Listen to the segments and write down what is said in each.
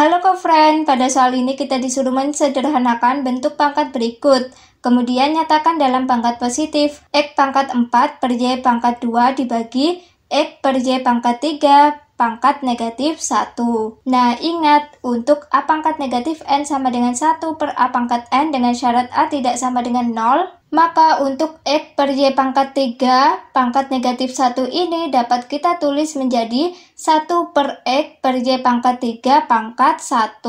Halo co-friend, pada soal ini kita disuruh mensederhanakan bentuk pangkat berikut. Kemudian nyatakan dalam pangkat positif. X pangkat 4 per Y pangkat 2 dibagi X per Y pangkat 3 pangkat negatif 1. Nah, ingat, untuk A pangkat negatif N sama dengan 1 per A pangkat N dengan syarat A tidak sama dengan 0, maka untuk X per Y pangkat 3, pangkat negatif 1 ini dapat kita tulis menjadi 1 per X per Y pangkat 3 pangkat 1.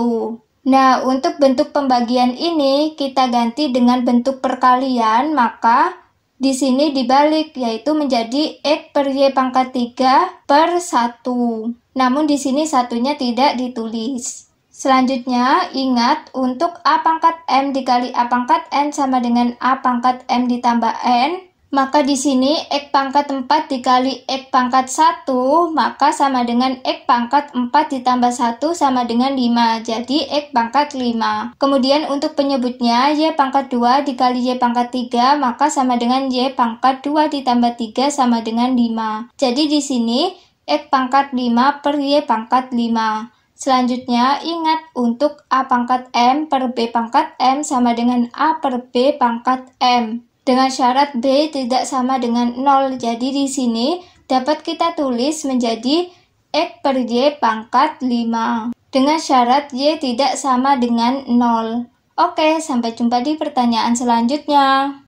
Nah, untuk bentuk pembagian ini kita ganti dengan bentuk perkalian, maka di sini dibalik yaitu menjadi X per Y pangkat 3 per 1. Namun di sini satunya tidak ditulis. Selanjutnya, ingat untuk A pangkat M dikali A pangkat N sama dengan A pangkat M ditambah N. Maka di sini X pangkat 4 dikali X pangkat 1, maka sama dengan X pangkat 4 ditambah 1 sama dengan 5, jadi X pangkat 5. Kemudian untuk penyebutnya, Y pangkat 2 dikali Y pangkat 3, maka sama dengan Y pangkat 2 ditambah 3 sama dengan 5. Jadi di sini X pangkat 5 per Y pangkat 5. Selanjutnya, ingat untuk A pangkat M per B pangkat M sama dengan A per B pangkat M. Dengan syarat B tidak sama dengan 0, jadi di sini dapat kita tulis menjadi X per Y pangkat 5. Dengan syarat Y tidak sama dengan 0. Oke, sampai jumpa di pertanyaan selanjutnya.